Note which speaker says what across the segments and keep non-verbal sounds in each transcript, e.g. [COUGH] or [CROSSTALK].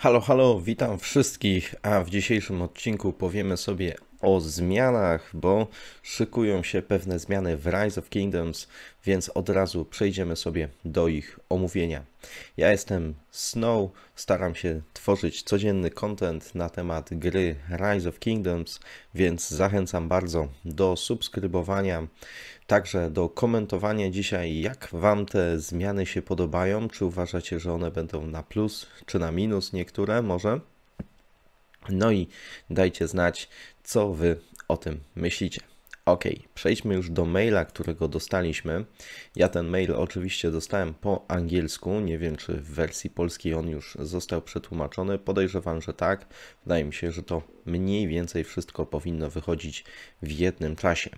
Speaker 1: Halo, halo, witam wszystkich, a w dzisiejszym odcinku powiemy sobie o zmianach, bo szykują się pewne zmiany w Rise of Kingdoms, więc od razu przejdziemy sobie do ich omówienia. Ja jestem Snow, staram się tworzyć codzienny content na temat gry Rise of Kingdoms, więc zachęcam bardzo do subskrybowania, także do komentowania dzisiaj, jak Wam te zmiany się podobają, czy uważacie, że one będą na plus, czy na minus niektóre może. No i dajcie znać, co Wy o tym myślicie. Ok, przejdźmy już do maila, którego dostaliśmy. Ja ten mail oczywiście dostałem po angielsku. Nie wiem, czy w wersji polskiej on już został przetłumaczony. Podejrzewam, że tak. Wydaje mi się, że to mniej więcej wszystko powinno wychodzić w jednym czasie.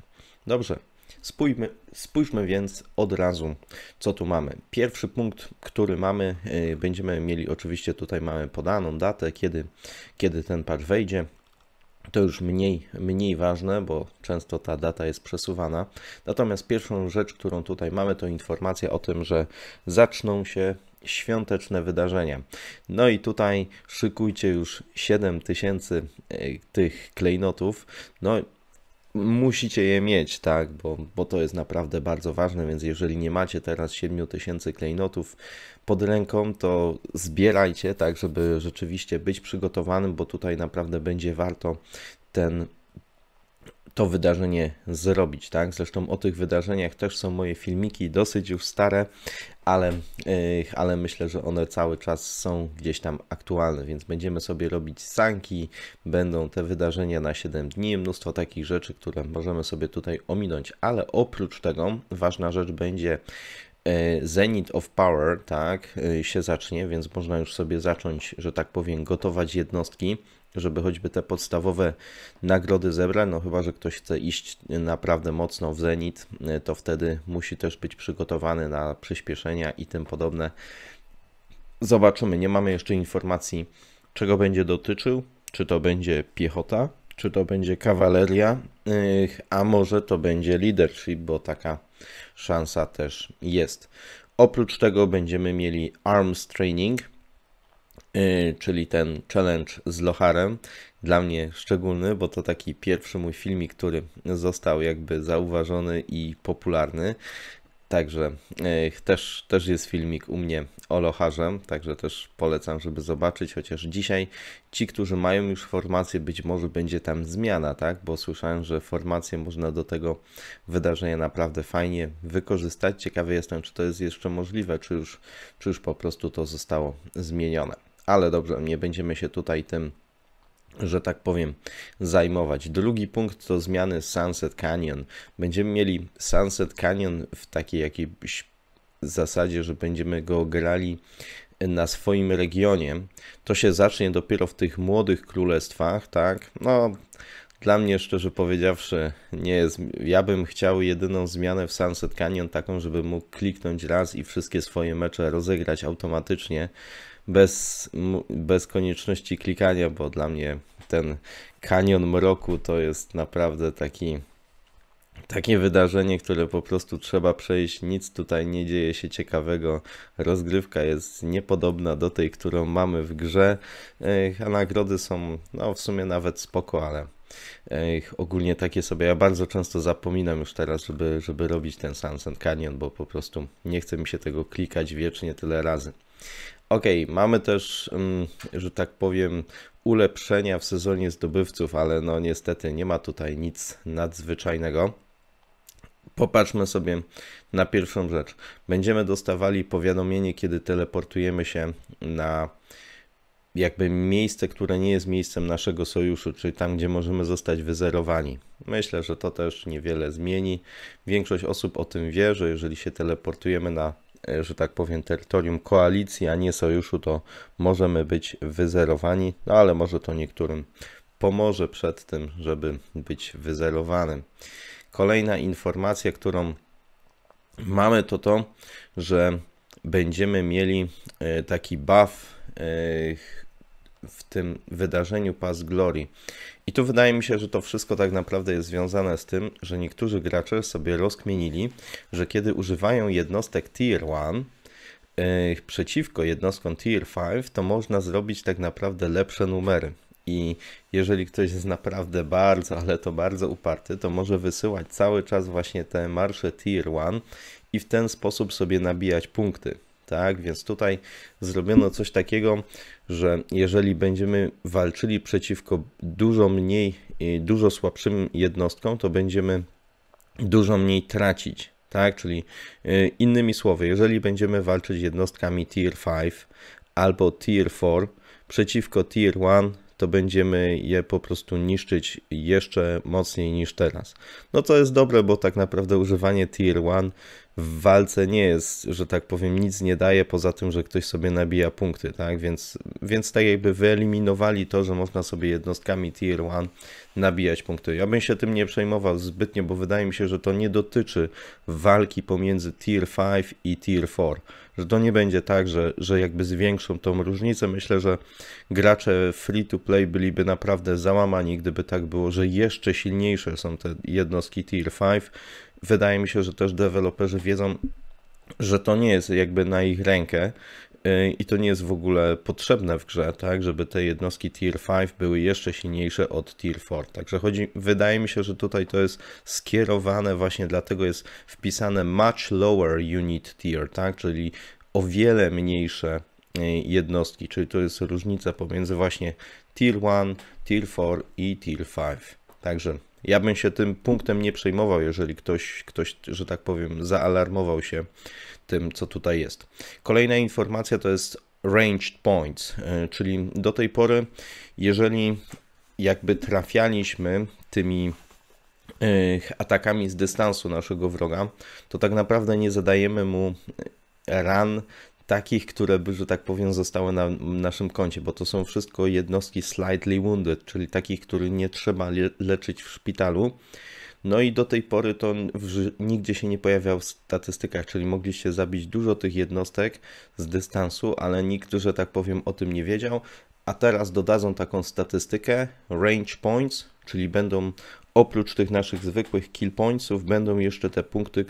Speaker 1: Dobrze, Spójmy, spójrzmy więc od razu, co tu mamy. Pierwszy punkt, który mamy, y, będziemy mieli oczywiście tutaj mamy podaną datę, kiedy, kiedy ten patch wejdzie. To już mniej, mniej ważne, bo często ta data jest przesuwana. Natomiast pierwszą rzecz, którą tutaj mamy, to informacja o tym, że zaczną się świąteczne wydarzenia. No i tutaj szykujcie już 7000 e, tych klejnotów. No musicie je mieć, tak, bo, bo to jest naprawdę bardzo ważne, więc jeżeli nie macie teraz 7000 klejnotów pod ręką, to zbierajcie, tak, żeby rzeczywiście być przygotowanym, bo tutaj naprawdę będzie warto ten to wydarzenie zrobić, tak? Zresztą o tych wydarzeniach też są moje filmiki, dosyć już stare, ale, ale myślę, że one cały czas są gdzieś tam aktualne, więc będziemy sobie robić sanki, będą te wydarzenia na 7 dni, mnóstwo takich rzeczy, które możemy sobie tutaj ominąć, ale oprócz tego ważna rzecz będzie e, Zenit of Power, tak, e, się zacznie, więc można już sobie zacząć, że tak powiem, gotować jednostki żeby choćby te podstawowe nagrody zebrać, no chyba, że ktoś chce iść naprawdę mocno w zenit, y, to wtedy musi też być przygotowany na przyspieszenia i tym podobne. Zobaczymy, nie mamy jeszcze informacji, czego będzie dotyczył, czy to będzie piechota, czy to będzie kawaleria, y, a może to będzie leadership, bo taka szansa też jest. Oprócz tego będziemy mieli arms training, Y, czyli ten challenge z Loharem, dla mnie szczególny, bo to taki pierwszy mój filmik, który został jakby zauważony i popularny. Także y, też, też jest filmik u mnie o locharzem, także też polecam, żeby zobaczyć, chociaż dzisiaj ci, którzy mają już formację, być może będzie tam zmiana, tak? Bo słyszałem, że formację można do tego wydarzenia naprawdę fajnie wykorzystać. Ciekawy jestem, czy to jest jeszcze możliwe, czy już, czy już po prostu to zostało zmienione ale dobrze, nie będziemy się tutaj tym że tak powiem, zajmować. Drugi punkt to zmiany Sunset Canyon. Będziemy mieli Sunset Canyon w takiej jakiejś zasadzie, że będziemy go grali na swoim regionie. To się zacznie dopiero w tych młodych królestwach, tak? No, dla mnie, szczerze powiedziawszy, nie jest. Ja bym chciał jedyną zmianę w Sunset Canyon taką, żeby mógł kliknąć raz i wszystkie swoje mecze rozegrać automatycznie bez, bez konieczności klikania, bo dla mnie ten kanion mroku to jest naprawdę taki takie wydarzenie, które po prostu trzeba przejść, nic tutaj nie dzieje się ciekawego. Rozgrywka jest niepodobna do tej, którą mamy w grze, e, a nagrody są no w sumie nawet spoko, ale E, ogólnie takie sobie, ja bardzo często zapominam już teraz, żeby, żeby robić ten Sunset Canyon, bo po prostu nie chce mi się tego klikać wiecznie tyle razy. Ok, mamy też, mm, że tak powiem, ulepszenia w sezonie zdobywców, ale no niestety nie ma tutaj nic nadzwyczajnego. Popatrzmy sobie na pierwszą rzecz. Będziemy dostawali powiadomienie, kiedy teleportujemy się na jakby miejsce, które nie jest miejscem naszego sojuszu, czyli tam, gdzie możemy zostać wyzerowani. Myślę, że to też niewiele zmieni. Większość osób o tym wie, że jeżeli się teleportujemy na, że tak powiem, terytorium koalicji, a nie sojuszu, to możemy być wyzerowani, no ale może to niektórym pomoże przed tym, żeby być wyzerowanym. Kolejna informacja, którą mamy, to to, że będziemy mieli e, taki buff w tym wydarzeniu Pass Glory. I tu wydaje mi się, że to wszystko tak naprawdę jest związane z tym, że niektórzy gracze sobie rozkminili, że kiedy używają jednostek Tier 1 e, przeciwko jednostkom Tier 5, to można zrobić tak naprawdę lepsze numery. I jeżeli ktoś jest naprawdę bardzo, ale to bardzo uparty, to może wysyłać cały czas właśnie te marsze Tier 1 i w ten sposób sobie nabijać punkty tak? Więc tutaj zrobiono coś takiego, że jeżeli będziemy walczyli przeciwko dużo mniej, y, dużo słabszym jednostkom, to będziemy dużo mniej tracić, tak? Czyli y, innymi słowy, jeżeli będziemy walczyć jednostkami tier 5 albo tier 4 przeciwko tier 1, to będziemy je po prostu niszczyć jeszcze mocniej niż teraz. No to jest dobre, bo tak naprawdę używanie tier 1 w walce nie jest, że tak powiem, nic nie daje poza tym, że ktoś sobie nabija punkty, tak? Więc, więc tak jakby wyeliminowali to, że można sobie jednostkami tier 1 nabijać punkty. Ja bym się tym nie przejmował zbytnio, bo wydaje mi się, że to nie dotyczy walki pomiędzy tier 5 i tier 4. Że to nie będzie tak, że, że jakby zwiększą tą różnicę. Myślę, że gracze free to play byliby naprawdę załamani, gdyby tak było, że jeszcze silniejsze są te jednostki tier 5 wydaje mi się, że też deweloperzy wiedzą, że to nie jest jakby na ich rękę y, i to nie jest w ogóle potrzebne w grze, tak, żeby te jednostki tier 5 były jeszcze silniejsze od tier 4. Także chodzi, wydaje mi się, że tutaj to jest skierowane właśnie dlatego jest wpisane much lower unit tier, tak, czyli o wiele mniejsze y, jednostki, czyli to jest różnica pomiędzy właśnie tier 1, tier 4 i tier 5. Także ja bym się tym punktem nie przejmował, jeżeli ktoś, ktoś, że tak powiem, zaalarmował się tym, co tutaj jest. Kolejna informacja to jest ranged points, e, czyli do tej pory, jeżeli jakby trafialiśmy tymi e, atakami z dystansu naszego wroga, to tak naprawdę nie zadajemy mu ran takich, które, że tak powiem, zostały na naszym koncie, bo to są wszystko jednostki slightly wounded, czyli takich, których nie trzeba le leczyć w szpitalu. No i do tej pory to nigdzie się nie pojawiał w statystykach, czyli mogliście zabić dużo tych jednostek z dystansu, ale nikt, że tak powiem, o tym nie wiedział. A teraz dodadzą taką statystykę range points, czyli będą oprócz tych naszych zwykłych kill pointsów, będą jeszcze te punkty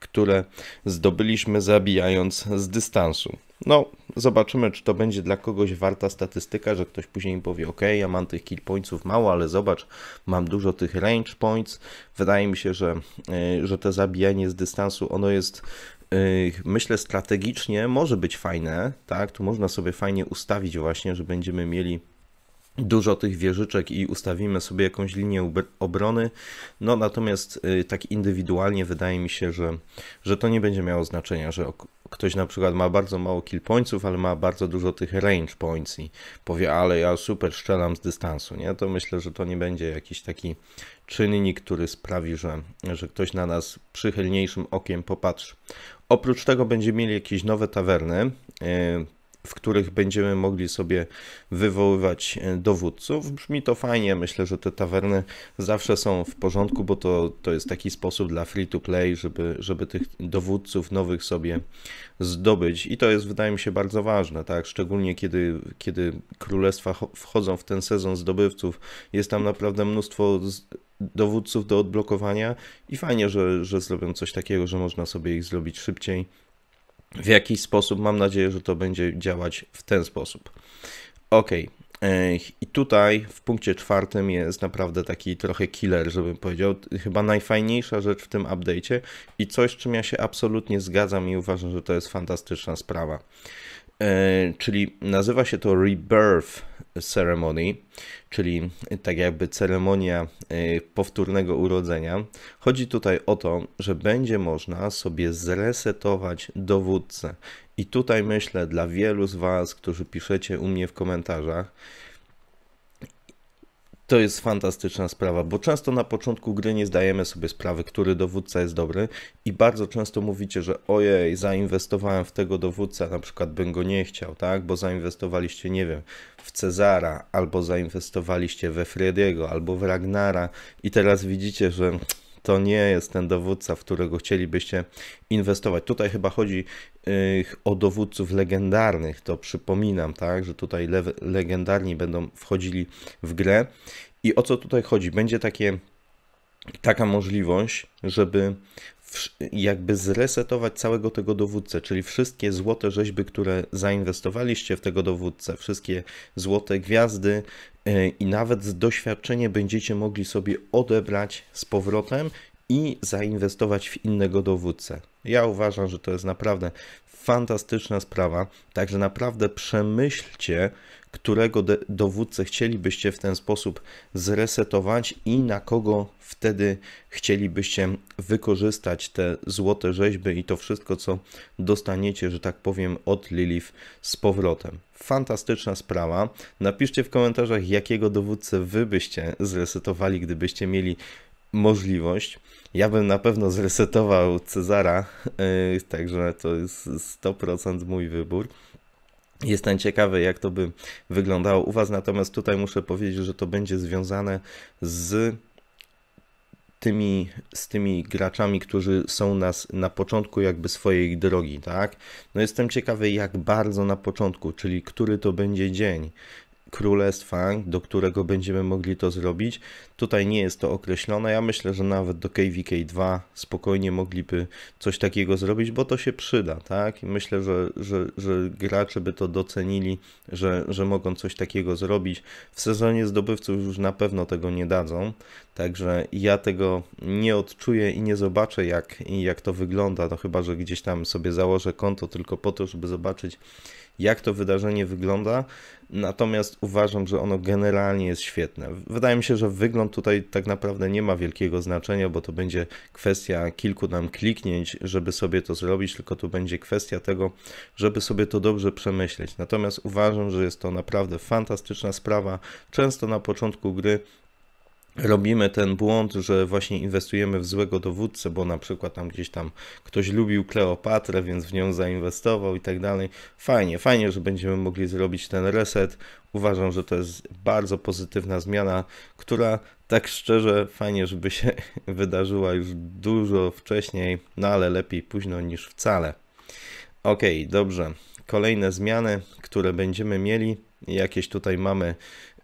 Speaker 1: które zdobyliśmy zabijając z dystansu. No, zobaczymy, czy to będzie dla kogoś warta statystyka, że ktoś później powie: OK, ja mam tych kill pointsów mało, ale zobacz, mam dużo tych range points. Wydaje mi się, że, y, że to zabijanie z dystansu ono jest y, myślę strategicznie może być fajne, tak? Tu można sobie fajnie ustawić właśnie, że będziemy mieli dużo tych wieżyczek i ustawimy sobie jakąś linię obrony. No natomiast y, tak indywidualnie wydaje mi się, że, że to nie będzie miało znaczenia, że ktoś na przykład ma bardzo mało kill pointsów, ale ma bardzo dużo tych range points i powie, ale ja super strzelam z dystansu, nie? To myślę, że to nie będzie jakiś taki czynnik, który sprawi, że, że ktoś na nas przychylniejszym okiem popatrzy. Oprócz tego będziemy mieli jakieś nowe tawerny, y, w których będziemy mogli sobie wywoływać e, dowódców. Brzmi to fajnie, myślę, że te tawerny zawsze są w porządku, bo to, to jest taki sposób dla free to play, żeby, żeby tych dowódców nowych sobie zdobyć i to jest wydaje mi się bardzo ważne, tak, szczególnie kiedy, kiedy królestwa wchodzą w ten sezon zdobywców, jest tam naprawdę mnóstwo dowódców do odblokowania i fajnie, że, że zrobią coś takiego, że można sobie ich zrobić szybciej w jakiś sposób. Mam nadzieję, że to będzie działać w ten sposób. Ok, i tutaj w punkcie czwartym jest naprawdę taki trochę killer, żebym powiedział, chyba najfajniejsza rzecz w tym update'cie i coś, czym ja się absolutnie zgadzam i uważam, że to jest fantastyczna sprawa. E, czyli nazywa się to Rebirth Ceremony, czyli tak jakby ceremonia e, powtórnego urodzenia. Chodzi tutaj o to, że będzie można sobie zresetować dowódcę i tutaj myślę dla wielu z Was, którzy piszecie u mnie w komentarzach, to jest fantastyczna sprawa, bo często na początku gry nie zdajemy sobie sprawy, który dowódca jest dobry i bardzo często mówicie, że ojej, zainwestowałem w tego dowódcę, na przykład bym go nie chciał, tak? Bo zainwestowaliście, nie wiem, w Cezara, albo zainwestowaliście we Frediego, albo w Ragnara i teraz widzicie, że to nie jest ten dowódca, w którego chcielibyście inwestować. Tutaj chyba chodzi yy, o dowódców legendarnych, to przypominam, tak, że tutaj le- legendarni będą wchodzili w grę. I o co tutaj chodzi? Będzie takie, taka możliwość, żeby jakby zresetować całego tego dowódcę, czyli wszystkie złote rzeźby, które zainwestowaliście w tego dowódcę, wszystkie złote gwiazdy E, i nawet doświadczenie będziecie mogli sobie odebrać z powrotem i zainwestować w innego dowódcę. Ja uważam, że to jest naprawdę fantastyczna sprawa, także naprawdę przemyślcie, którego dowódcę chcielibyście w ten sposób zresetować i na kogo wtedy chcielibyście wykorzystać te złote rzeźby i to wszystko, co dostaniecie, że tak powiem, od Lilith z powrotem. Fantastyczna sprawa. Napiszcie w komentarzach, jakiego dowódcę wy byście zresetowali, gdybyście mieli możliwość. Ja bym na pewno zresetował Cezara, y, także to jest 100% mój wybór. Jestem ciekawy, jak to by wyglądało u Was, natomiast tutaj muszę powiedzieć, że to będzie związane z tymi, z tymi graczami, którzy są nas na początku jakby swojej drogi, tak? No jestem ciekawy, jak bardzo na początku, czyli który to będzie dzień, królestwa, do którego będziemy mogli to zrobić. Tutaj nie jest to określone. Ja myślę, że nawet do KVK2 spokojnie mogliby coś takiego zrobić, bo to się przyda, tak? I myślę, że, że, że gracze by to docenili, że, że mogą coś takiego zrobić. W sezonie zdobywców już na pewno tego nie dadzą, Także ja tego nie odczuję i nie zobaczę, jak, jak to wygląda. No chyba, że gdzieś tam sobie założę konto tylko po to, żeby zobaczyć, jak to wydarzenie wygląda. Natomiast uważam, że ono generalnie jest świetne. Wydaje mi się, że wygląd tutaj tak naprawdę nie ma wielkiego znaczenia, bo to będzie kwestia kilku nam kliknięć, żeby sobie to zrobić, tylko tu będzie kwestia tego, żeby sobie to dobrze przemyśleć. Natomiast uważam, że jest to naprawdę fantastyczna sprawa. Często na początku gry robimy ten błąd, że właśnie inwestujemy w złego dowódcę, bo na przykład tam gdzieś tam ktoś lubił Kleopatrę, więc w nią zainwestował i tak dalej. Fajnie, fajnie, że będziemy mogli zrobić ten reset. Uważam, że to jest bardzo pozytywna zmiana, która tak szczerze fajnie, żeby się [LAUGHS] wydarzyła już dużo wcześniej, no ale lepiej późno niż wcale. Ok, dobrze. Kolejne zmiany, które będziemy mieli, jakieś tutaj mamy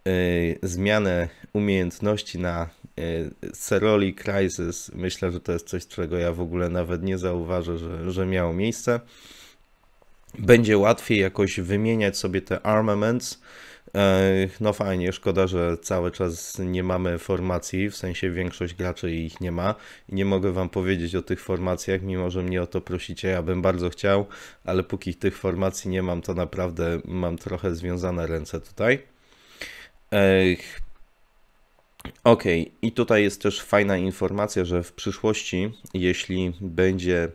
Speaker 1: Y, zmianę umiejętności na y, Ceroli Crisis, myślę, że to jest coś, czego ja w ogóle nawet nie zauważę, że, że miało miejsce. Będzie łatwiej jakoś wymieniać sobie te armaments. Y, no fajnie, szkoda, że cały czas nie mamy formacji, w sensie większość graczy ich nie ma. Nie mogę wam powiedzieć o tych formacjach, mimo że mnie o to prosicie, ja bym bardzo chciał, ale póki tych formacji nie mam, to naprawdę mam trochę związane ręce tutaj. Ech. Ok, i tutaj jest też fajna informacja, że w przyszłości, jeśli będzie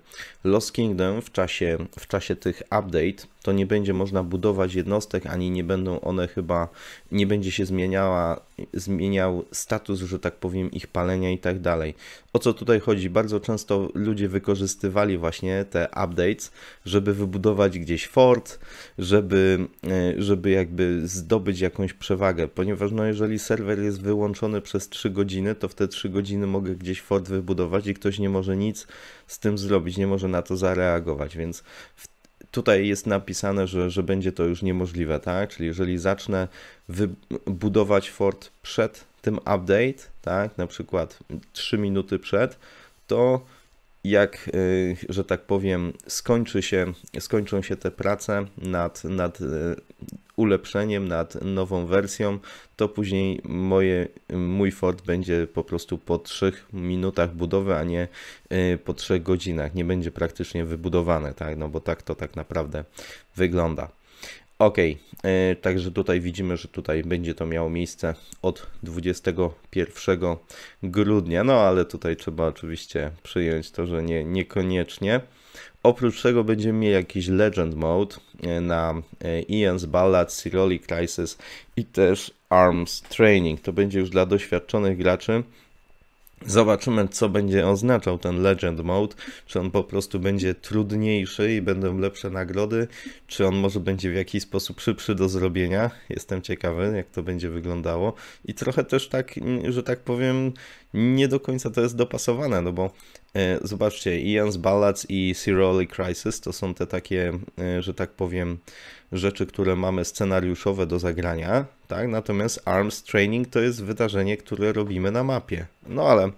Speaker 1: Lost Kingdom w czasie, w czasie tych update, to nie będzie można budować jednostek, ani nie będą one chyba, nie będzie się zmieniała, zmieniał status, że tak powiem, ich palenia i tak dalej. O co tutaj chodzi? Bardzo często ludzie wykorzystywali właśnie te updates, żeby wybudować gdzieś fort, żeby, e, żeby jakby zdobyć jakąś przewagę, ponieważ no jeżeli serwer jest wyłączony przez 3 godziny, to w te 3 godziny mogę gdzieś fort wybudować i ktoś nie może nic z tym zrobić, nie może na to zareagować, więc w tutaj jest napisane, że, że będzie to już niemożliwe, tak? Czyli jeżeli zacznę wybudować Ford przed tym update, tak? Na przykład 3 minuty przed, to jak, y, że tak powiem, skończy się, skończą się te prace nad, nad y, ulepszeniem, nad nową wersją, to później moje, mój Ford będzie po prostu po 3 minutach budowy, a nie y, po 3 godzinach. Nie będzie praktycznie wybudowane, tak? no bo tak to tak naprawdę wygląda. Ok, e, także tutaj widzimy, że tutaj będzie to miało miejsce od 21 grudnia, no ale tutaj trzeba oczywiście przyjąć to, że nie, niekoniecznie. Oprócz tego będziemy mieli jakiś Legend Mode e, na e, Ian's Ballad, Siroli Crisis i też Arms Training. To będzie już dla doświadczonych graczy, Zobaczymy, co będzie oznaczał ten Legend Mode. Czy on po prostu będzie trudniejszy i będą lepsze nagrody, czy on może będzie w jakiś sposób szybszy do zrobienia. Jestem ciekawy, jak to będzie wyglądało. I trochę też tak, że tak powiem, nie do końca to jest dopasowane, no bo E, zobaczcie, Ian's Ballads i Cyrilly Crisis to są te takie, e, że tak powiem, rzeczy, które mamy scenariuszowe do zagrania, tak? Natomiast Arms Training to jest wydarzenie, które robimy na mapie. No ale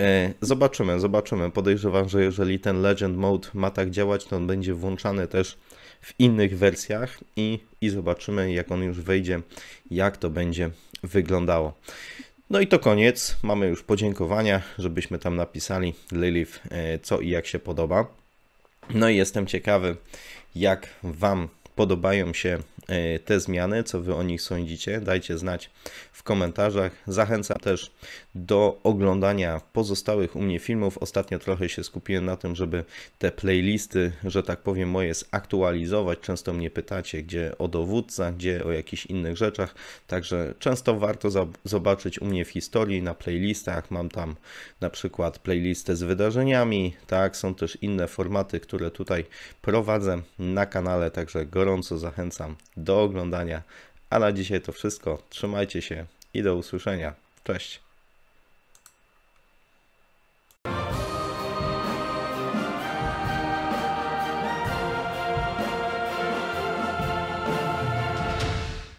Speaker 1: e, Zobaczymy, zobaczymy. Podejrzewam, że jeżeli ten Legend Mode ma tak działać, to on będzie włączany też w innych wersjach i, i zobaczymy, jak on już wejdzie, jak to będzie wyglądało. No i to koniec. Mamy już podziękowania, żebyśmy tam napisali Lilith, e, co i jak się podoba. No i jestem ciekawy, jak Wam podobają się E, te zmiany, co Wy o nich sądzicie. Dajcie znać w komentarzach. Zachęcam też do oglądania pozostałych u mnie filmów. Ostatnio trochę się skupiłem na tym, żeby te playlisty, że tak powiem, moje zaktualizować. Często mnie pytacie, gdzie o dowódca, gdzie o jakichś innych rzeczach. Także często warto zobaczyć u mnie w historii na playlistach. Mam tam na przykład playlistę z wydarzeniami, tak, są też inne formaty, które tutaj prowadzę na kanale, także gorąco zachęcam do oglądania. A na dzisiaj to wszystko. Trzymajcie się i do usłyszenia. Cześć.